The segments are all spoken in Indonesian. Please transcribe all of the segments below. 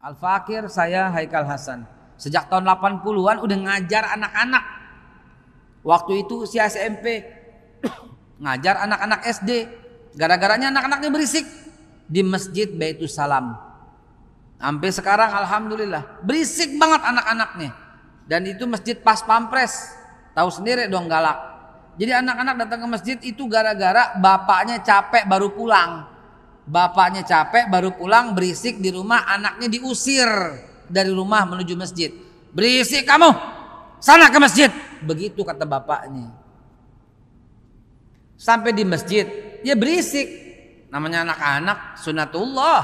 Al Fakir, saya Haikal Hasan. Sejak tahun 80-an udah ngajar anak-anak. Waktu itu usia SMP ngajar anak-anak SD. Gara-garanya anak-anaknya berisik di Masjid Baitul Salam. Sampai sekarang alhamdulillah berisik banget anak-anaknya. Dan itu masjid pas pampres. Tahu sendiri dong galak. Jadi anak-anak datang ke masjid itu gara-gara bapaknya capek baru pulang bapaknya capek baru pulang berisik di rumah anaknya diusir dari rumah menuju masjid berisik kamu sana ke masjid begitu kata bapaknya sampai di masjid ya berisik namanya anak-anak sunatullah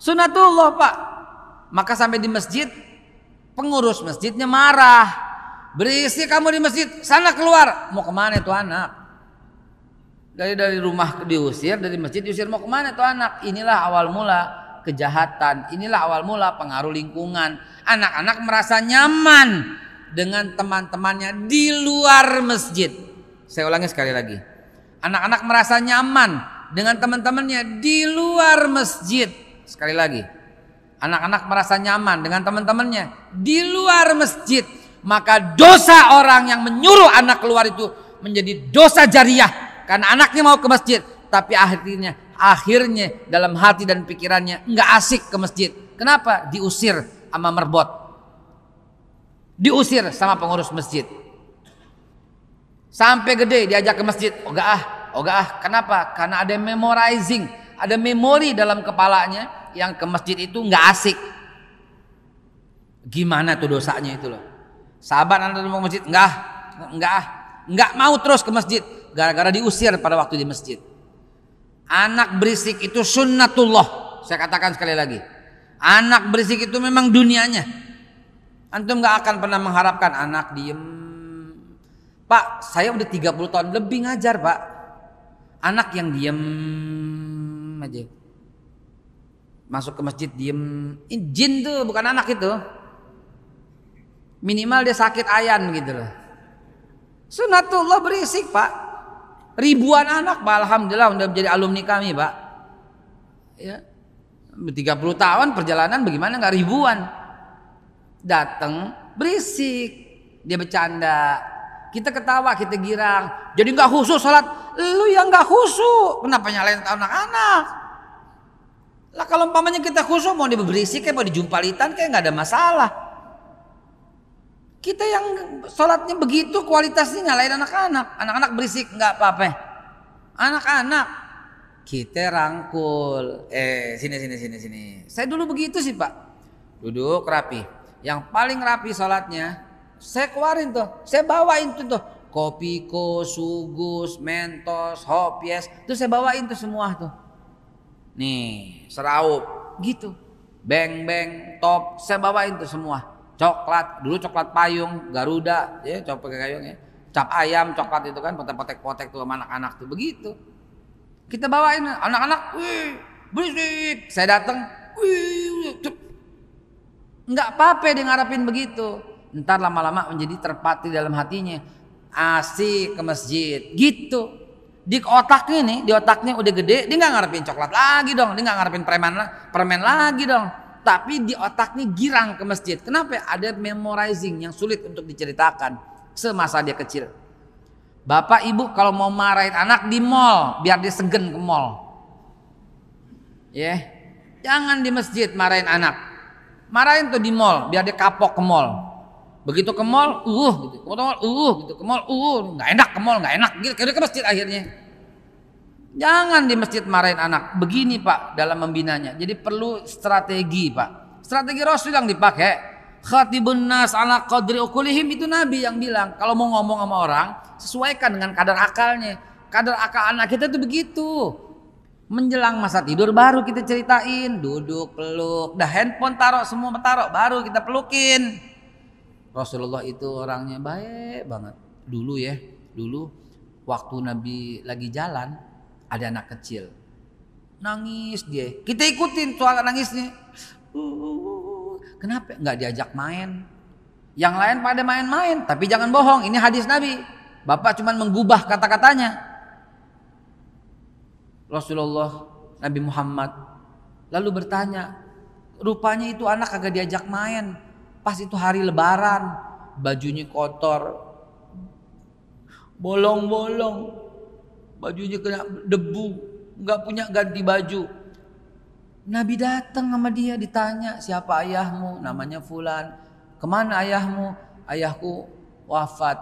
sunatullah pak maka sampai di masjid pengurus masjidnya marah berisik kamu di masjid sana keluar mau kemana itu anak dari dari rumah diusir, dari masjid diusir mau kemana tuh anak? Inilah awal mula kejahatan, inilah awal mula pengaruh lingkungan. Anak-anak merasa nyaman dengan teman-temannya di luar masjid. Saya ulangi sekali lagi. Anak-anak merasa nyaman dengan teman-temannya di luar masjid. Sekali lagi. Anak-anak merasa nyaman dengan teman-temannya di luar masjid. Maka dosa orang yang menyuruh anak keluar itu menjadi dosa jariah karena anaknya mau ke masjid, tapi akhirnya akhirnya dalam hati dan pikirannya nggak asik ke masjid. Kenapa? Diusir sama merbot. Diusir sama pengurus masjid. Sampai gede diajak ke masjid, oh gak ah, oh ah. Kenapa? Karena ada memorizing, ada memori dalam kepalanya yang ke masjid itu nggak asik. Gimana tuh dosanya itu loh? Sahabat anda mau masjid, nggak ah, nggak ah. nggak mau terus ke masjid gara-gara diusir pada waktu di masjid. Anak berisik itu sunnatullah. Saya katakan sekali lagi. Anak berisik itu memang dunianya. Antum nggak akan pernah mengharapkan anak diem. Pak, saya udah 30 tahun lebih ngajar, Pak. Anak yang diem aja. Masuk ke masjid diem. Ini jin tuh, bukan anak itu. Minimal dia sakit ayan gitu loh. Sunatullah berisik, Pak. Ribuan anak Pak Alhamdulillah udah menjadi alumni kami Pak. Ya. 30 tahun perjalanan bagaimana nggak ribuan. Datang berisik. Dia bercanda. Kita ketawa, kita girang. Jadi nggak khusus sholat. Lu yang nggak khusus. Kenapa nyalain anak-anak? Lah kalau umpamanya kita khusus mau diberisik kayak mau dijumpalitan kayak nggak ada masalah. Kita yang sholatnya begitu kualitasnya nyalain anak-anak. Anak-anak berisik nggak apa-apa. Anak-anak kita rangkul. Eh sini sini sini sini. Saya dulu begitu sih pak. Duduk rapi. Yang paling rapi sholatnya saya keluarin tuh. Saya bawain tuh tuh. Kopiko, Sugus, Mentos, hopies, tuh saya bawain tuh semua tuh. Nih, seraup gitu. Beng beng, top, saya bawain tuh semua coklat dulu coklat payung Garuda ya coklat payung ya cap ayam coklat itu kan potek-potek-potek tuh sama anak-anak tuh begitu kita bawain anak-anak wih berisik saya datang wih nggak pape apa dia begitu ntar lama-lama menjadi terpati dalam hatinya asik ke masjid gitu di otaknya nih di otaknya udah gede dia nggak ngarepin coklat lagi dong dia nggak ngarepin preman lah permen lagi dong tapi di otaknya girang ke masjid. Kenapa? Ya? Ada memorizing yang sulit untuk diceritakan semasa dia kecil. Bapak ibu kalau mau marahin anak di mall, biar dia segen ke mall. Ya, yeah. jangan di masjid marahin anak. Marahin tuh di mall, biar dia kapok ke mall. Begitu ke mall, uh, gitu. Ke mall, uh, gitu. Ke mall, uh, nggak enak ke mall, nggak enak. Gitu. Ke masjid akhirnya. Jangan di masjid marahin anak. Begini Pak dalam membinanya. Jadi perlu strategi Pak. Strategi Rasul yang dipakai. Khatibun nas ala qadri ukulihim itu Nabi yang bilang. Kalau mau ngomong sama orang, sesuaikan dengan kadar akalnya. Kadar akal anak kita itu begitu. Menjelang masa tidur baru kita ceritain. Duduk, peluk. Dah handphone taruh, semua taruh. Baru kita pelukin. Rasulullah itu orangnya baik banget. Dulu ya, dulu waktu Nabi lagi jalan, ada anak kecil. Nangis dia. Kita ikutin suara nangisnya. Uh, uh, uh, kenapa nggak diajak main? Yang lain pada main-main, tapi jangan bohong. Ini hadis Nabi. Bapak cuma menggubah kata-katanya. Rasulullah Nabi Muhammad lalu bertanya, rupanya itu anak kagak diajak main. Pas itu hari lebaran, bajunya kotor, bolong-bolong, bajunya kena debu, nggak punya ganti baju. Nabi datang sama dia ditanya siapa ayahmu, namanya Fulan, kemana ayahmu? Ayahku wafat.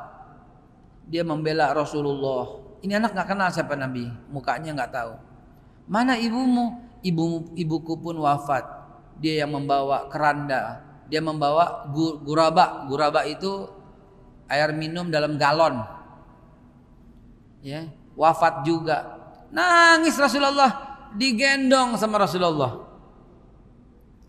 Dia membela Rasulullah. Ini anak nggak kenal siapa Nabi, mukanya nggak tahu. Mana ibumu? Ibu ibuku pun wafat. Dia yang membawa keranda, dia membawa guraba. Guraba itu air minum dalam galon. Ya, wafat juga. Nangis Rasulullah digendong sama Rasulullah.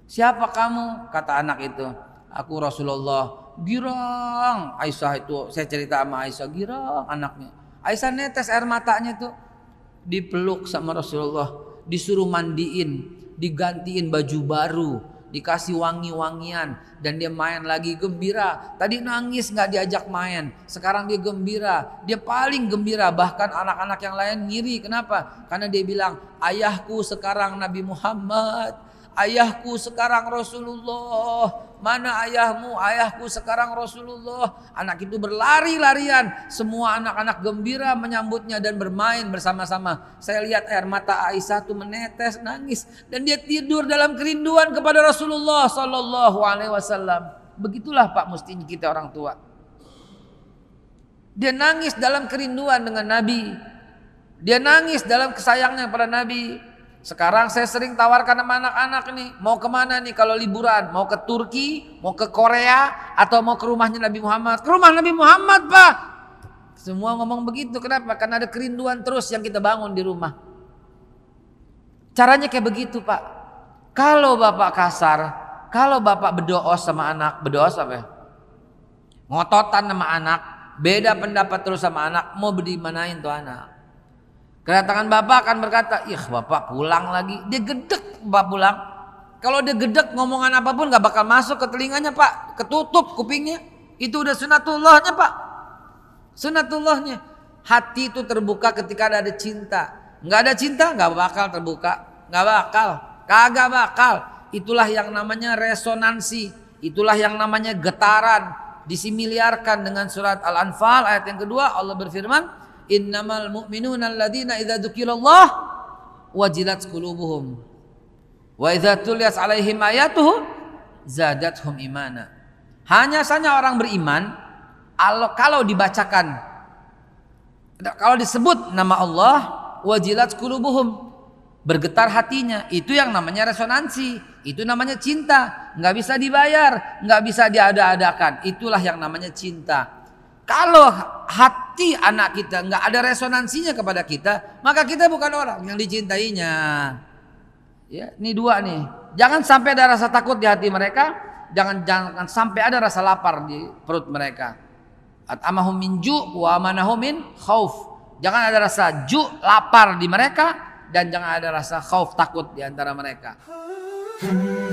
Siapa kamu? Kata anak itu. Aku Rasulullah. Girang. Aisyah itu saya cerita sama Aisyah. Girang anaknya. Aisyah netes air matanya itu. Dipeluk sama Rasulullah. Disuruh mandiin. Digantiin baju baru dikasih wangi-wangian dan dia main lagi gembira. Tadi nangis nggak diajak main, sekarang dia gembira. Dia paling gembira bahkan anak-anak yang lain ngiri. Kenapa? Karena dia bilang, "Ayahku sekarang Nabi Muhammad Ayahku sekarang Rasulullah. Mana ayahmu? Ayahku sekarang Rasulullah. Anak itu berlari-larian. Semua anak-anak gembira menyambutnya dan bermain bersama-sama. Saya lihat air mata Aisyah itu menetes nangis dan dia tidur dalam kerinduan kepada Rasulullah sallallahu alaihi wasallam. Begitulah Pak mestinya kita orang tua. Dia nangis dalam kerinduan dengan Nabi. Dia nangis dalam kesayangnya pada Nabi. Sekarang saya sering tawarkan sama anak-anak nih, mau kemana nih kalau liburan? Mau ke Turki, mau ke Korea, atau mau ke rumahnya Nabi Muhammad? Ke rumah Nabi Muhammad, Pak. Semua ngomong begitu, kenapa? Karena ada kerinduan terus yang kita bangun di rumah. Caranya kayak begitu, Pak. Kalau Bapak kasar, kalau Bapak berdoa sama anak, berdoa sampai ya? Ngototan sama anak, beda pendapat terus sama anak, mau dimanain tuh anak. Kedatangan bapak akan berkata, ih bapak pulang lagi. Dia gedek bapak pulang. Kalau dia gedek ngomongan apapun gak bakal masuk ke telinganya pak. Ketutup kupingnya. Itu udah sunatullahnya pak. Sunatullahnya. Hati itu terbuka ketika ada, ada cinta. Nggak ada cinta nggak bakal terbuka. Nggak bakal. Kagak bakal. Itulah yang namanya resonansi. Itulah yang namanya getaran. Disimiliarkan dengan surat Al-Anfal ayat yang kedua Allah berfirman innamal mu'minuna alladhina idza dzukirallah wajilat qulubuhum wa idza tuliyat alaihim ayatuhu zadathum imana. Hanya saja orang beriman kalau kalau dibacakan kalau disebut nama Allah wajilat qulubuhum bergetar hatinya itu yang namanya resonansi itu namanya cinta nggak bisa dibayar nggak bisa diada-adakan itulah yang namanya cinta kalau hati anak kita nggak ada resonansinya kepada kita, maka kita bukan orang yang dicintainya. Ya, ini dua nih. Jangan sampai ada rasa takut di hati mereka, jangan jangan sampai ada rasa lapar di perut mereka. Atamahum min ju' wa amanahum min khauf. Jangan ada rasa ju' lapar di mereka dan jangan ada rasa khauf takut di antara mereka.